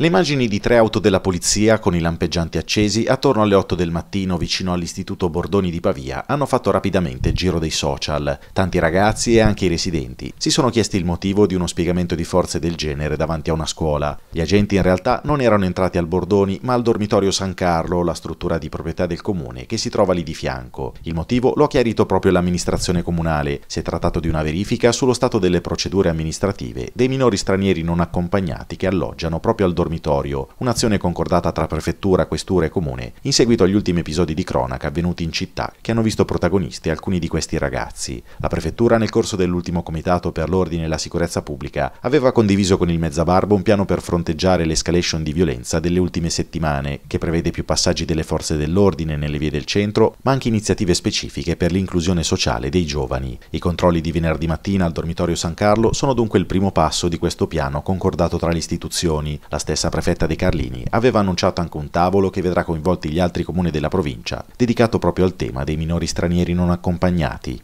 Le immagini di tre auto della polizia con i lampeggianti accesi attorno alle 8 del mattino vicino all'Istituto Bordoni di Pavia hanno fatto rapidamente il giro dei social. Tanti ragazzi e anche i residenti si sono chiesti il motivo di uno spiegamento di forze del genere davanti a una scuola. Gli agenti in realtà non erano entrati al Bordoni ma al dormitorio San Carlo, la struttura di proprietà del comune che si trova lì di fianco. Il motivo lo ha chiarito proprio l'amministrazione comunale. Si è trattato di una verifica sullo stato delle procedure amministrative dei minori stranieri non accompagnati che alloggiano proprio al dormitorio dormitorio, un'azione concordata tra prefettura, questura e comune, in seguito agli ultimi episodi di cronaca avvenuti in città che hanno visto protagonisti alcuni di questi ragazzi. La prefettura nel corso dell'ultimo comitato per l'ordine e la sicurezza pubblica aveva condiviso con il mezzabarbo un piano per fronteggiare l'escalation di violenza delle ultime settimane, che prevede più passaggi delle forze dell'ordine nelle vie del centro, ma anche iniziative specifiche per l'inclusione sociale dei giovani. I controlli di venerdì mattina al dormitorio San Carlo sono dunque il primo passo di questo piano concordato tra le istituzioni. La stessa stessa prefetta De Carlini aveva annunciato anche un tavolo che vedrà coinvolti gli altri comuni della provincia, dedicato proprio al tema dei minori stranieri non accompagnati.